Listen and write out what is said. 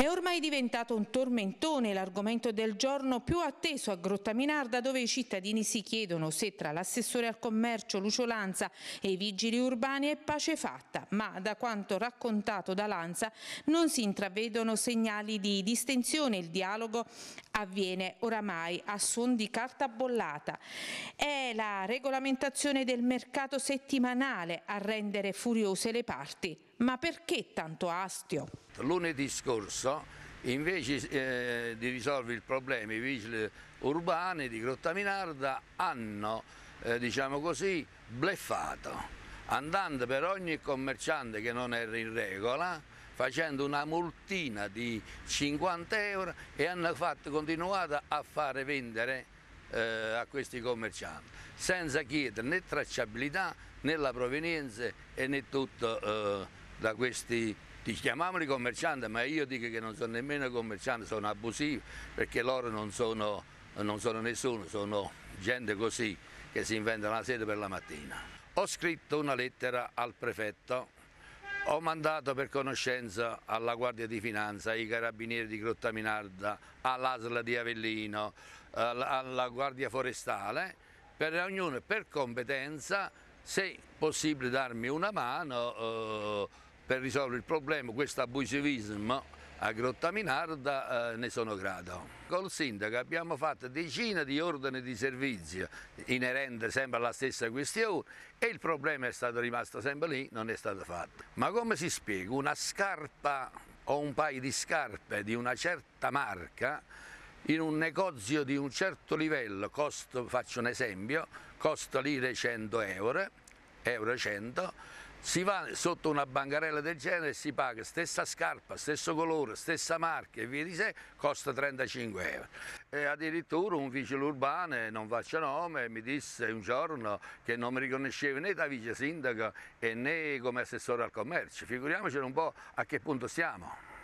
È ormai diventato un tormentone l'argomento del giorno più atteso a Grottaminarda dove i cittadini si chiedono se tra l'assessore al commercio Lucio Lanza e i vigili urbani è pace fatta, ma da quanto raccontato da Lanza non si intravedono segnali di distensione, il dialogo avviene oramai a suon di carta bollata. È la regolamentazione del mercato settimanale a rendere furiose le parti. Ma perché tanto astio? Lunedì scorso invece eh, di risolvere il problema i vigili urbani di Grottaminarda hanno eh, diciamo così bleffato andando per ogni commerciante che non era in regola facendo una multina di 50 euro e hanno fatto, continuato a fare vendere eh, a questi commercianti senza chiedere né tracciabilità né la provenienza e né tutto eh, da questi ti chiamavano i commercianti, ma io dico che non sono nemmeno commercianti, sono abusivi, perché loro non sono, non sono nessuno, sono gente così che si inventa la sede per la mattina. Ho scritto una lettera al prefetto ho mandato per conoscenza alla Guardia di Finanza, ai Carabinieri di Grottaminarda, all'Asla di Avellino, alla Guardia Forestale, per ognuno per competenza, se possibile darmi una mano eh, per risolvere il problema, questo abusivismo a Grottaminarda eh, ne sono grato. Col sindaco abbiamo fatto decine di ordini di servizio inerente sempre alla stessa questione e il problema è stato rimasto sempre lì, non è stato fatto. Ma come si spiega una scarpa o un paio di scarpe di una certa marca in un negozio di un certo livello, costo, faccio un esempio, costa lire 100 euro, euro 100, si va sotto una bancarella del genere e si paga stessa scarpa, stesso colore, stessa marca e via di sé, costa 35 euro. E addirittura un vigile urbano, non faccio nome, mi disse un giorno che non mi riconosceva né da vice sindaco né come assessore al commercio, figuriamoci un po' a che punto siamo.